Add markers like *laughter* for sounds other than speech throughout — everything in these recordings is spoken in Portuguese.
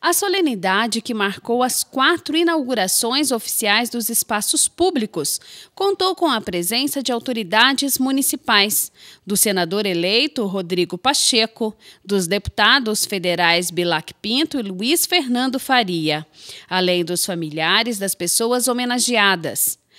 A solenidade que marcou as quatro inaugurações oficiais dos espaços públicos contou com a presença de autoridades municipais, do senador eleito Rodrigo Pacheco, dos deputados federais Bilac Pinto e Luiz Fernando Faria, além dos familiares das pessoas homenageadas.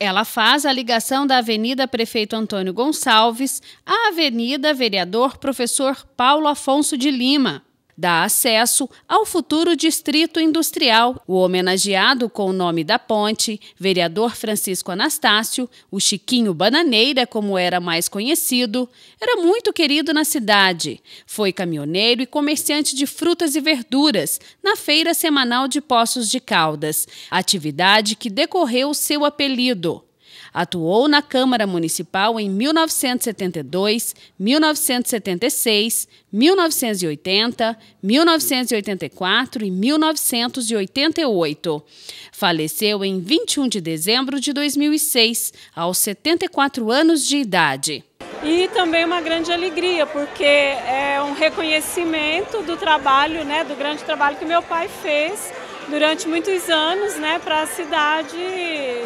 Ela faz a ligação da Avenida Prefeito Antônio Gonçalves à Avenida Vereador Professor Paulo Afonso de Lima dá acesso ao futuro distrito industrial. O homenageado com o nome da ponte, vereador Francisco Anastácio, o Chiquinho Bananeira, como era mais conhecido, era muito querido na cidade. Foi caminhoneiro e comerciante de frutas e verduras na feira semanal de Poços de Caldas, atividade que decorreu seu apelido. Atuou na Câmara Municipal em 1972, 1976, 1980, 1984 e 1988. Faleceu em 21 de dezembro de 2006, aos 74 anos de idade. E também uma grande alegria, porque é um reconhecimento do trabalho, né, do grande trabalho que meu pai fez durante muitos anos né, para a cidade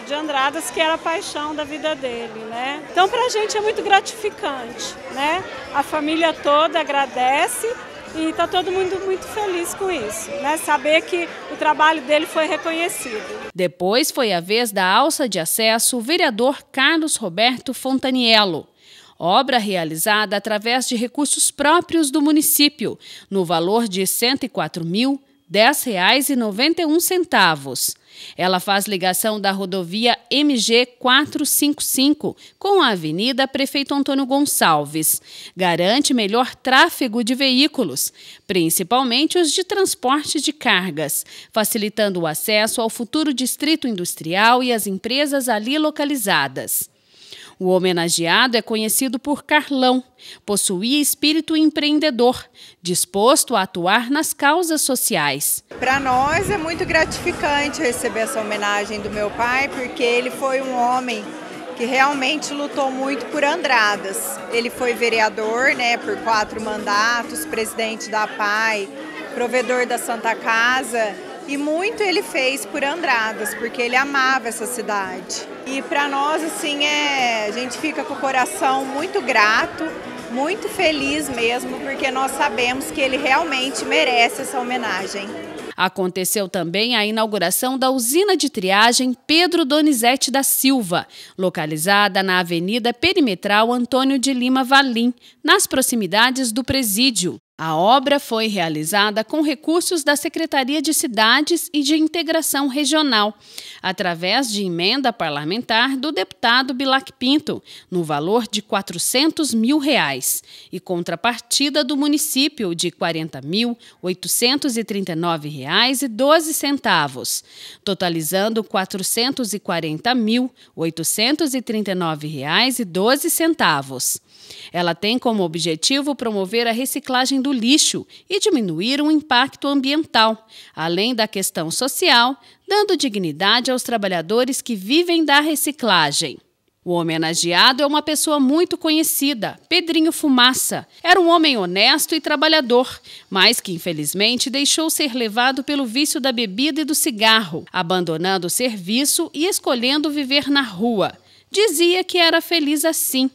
de Andradas, que era a paixão da vida dele. Né? Então, para a gente é muito gratificante. Né? A família toda agradece e está todo mundo muito feliz com isso, né? Saber que o trabalho dele foi reconhecido. Depois foi a vez da alça de acesso o vereador Carlos Roberto Fontaniello. Obra realizada através de recursos próprios do município, no valor de R$ 104 mil. R$ 10,91. Ela faz ligação da rodovia MG 455 com a Avenida Prefeito Antônio Gonçalves. Garante melhor tráfego de veículos, principalmente os de transporte de cargas, facilitando o acesso ao futuro distrito industrial e às empresas ali localizadas. O homenageado é conhecido por Carlão. Possuía espírito empreendedor, disposto a atuar nas causas sociais. Para nós é muito gratificante receber essa homenagem do meu pai, porque ele foi um homem que realmente lutou muito por Andradas. Ele foi vereador né, por quatro mandatos, presidente da PAI, provedor da Santa Casa e muito ele fez por Andradas, porque ele amava essa cidade. E para nós, assim, é, a gente fica com o coração muito grato, muito feliz mesmo, porque nós sabemos que ele realmente merece essa homenagem. Aconteceu também a inauguração da usina de triagem Pedro Donizete da Silva, localizada na Avenida Perimetral Antônio de Lima Valim, nas proximidades do presídio. A obra foi realizada com recursos da Secretaria de Cidades e de Integração Regional, através de emenda parlamentar do deputado Bilac Pinto, no valor de 400 mil reais, e contrapartida do município de R$ 40.839,12, totalizando R$ 440.839,12. Ela tem como objetivo promover a reciclagem do lixo e diminuir o impacto ambiental, além da questão social, dando dignidade aos trabalhadores que vivem da reciclagem. O homenageado é uma pessoa muito conhecida, Pedrinho Fumaça. Era um homem honesto e trabalhador, mas que infelizmente deixou ser levado pelo vício da bebida e do cigarro, abandonando o serviço e escolhendo viver na rua. Dizia que era feliz assim.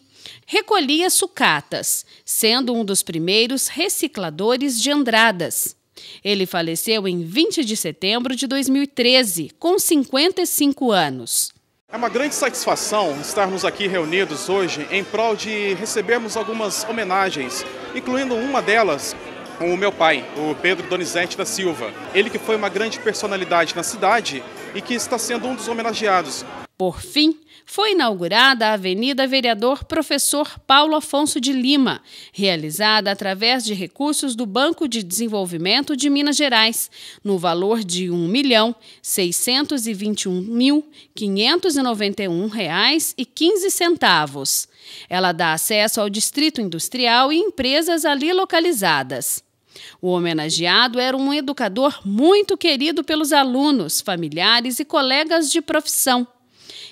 Recolhia sucatas, sendo um dos primeiros recicladores de Andradas. Ele faleceu em 20 de setembro de 2013, com 55 anos. É uma grande satisfação estarmos aqui reunidos hoje em prol de recebermos algumas homenagens, incluindo uma delas com o meu pai, o Pedro Donizete da Silva. Ele que foi uma grande personalidade na cidade e que está sendo um dos homenageados. Por fim, foi inaugurada a Avenida Vereador Professor Paulo Afonso de Lima, realizada através de recursos do Banco de Desenvolvimento de Minas Gerais, no valor de R$ 1.621.591,15. Ela dá acesso ao Distrito Industrial e empresas ali localizadas. O homenageado era um educador muito querido pelos alunos, familiares e colegas de profissão.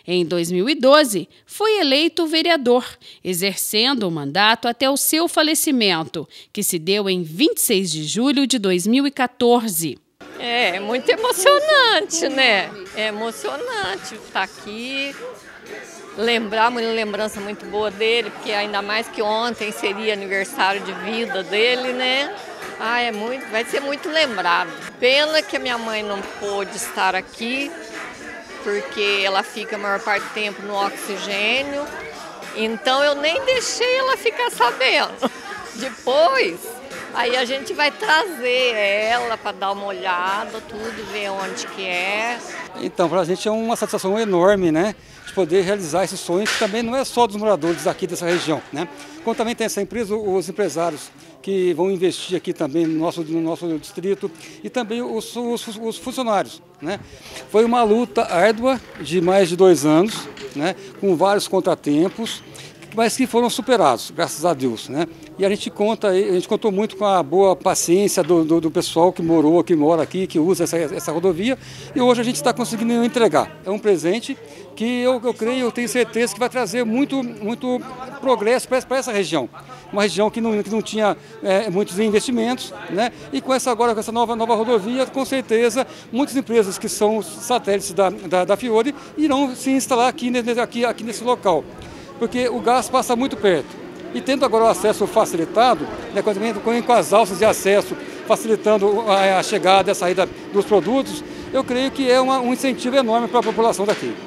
Em 2012, foi eleito vereador, exercendo o mandato até o seu falecimento, que se deu em 26 de julho de 2014. É, é muito emocionante, né? É emocionante estar tá aqui, lembrar uma lembrança muito boa dele, porque ainda mais que ontem seria aniversário de vida dele, né? Ah, é muito, vai ser muito lembrado. Pena que a minha mãe não pôde estar aqui, porque ela fica a maior parte do tempo no oxigênio. Então eu nem deixei ela ficar sabendo. *laughs* Depois, Aí a gente vai trazer ela para dar uma olhada, tudo, ver onde que é. Então, para a gente é uma satisfação enorme, né? De poder realizar esse sonho, que também não é só dos moradores aqui dessa região, né? Como também tem essa empresa, os empresários que vão investir aqui também no nosso, no nosso distrito e também os, os, os funcionários, né? Foi uma luta árdua de mais de dois anos, né? Com vários contratempos, mas que foram superados, graças a Deus. Né? E a gente conta, a gente contou muito com a boa paciência do, do, do pessoal que morou, que mora aqui, que usa essa, essa rodovia, e hoje a gente está conseguindo entregar. É um presente que eu, eu creio, eu tenho certeza que vai trazer muito, muito progresso para essa região. Uma região que não, que não tinha é, muitos investimentos, né? e com essa agora, com essa nova, nova rodovia, com certeza, muitas empresas que são satélites da, da, da Fiore irão se instalar aqui, aqui, aqui nesse local porque o gás passa muito perto. E tendo agora o acesso facilitado, né, com as alças de acesso, facilitando a chegada e a saída dos produtos, eu creio que é uma, um incentivo enorme para a população daqui.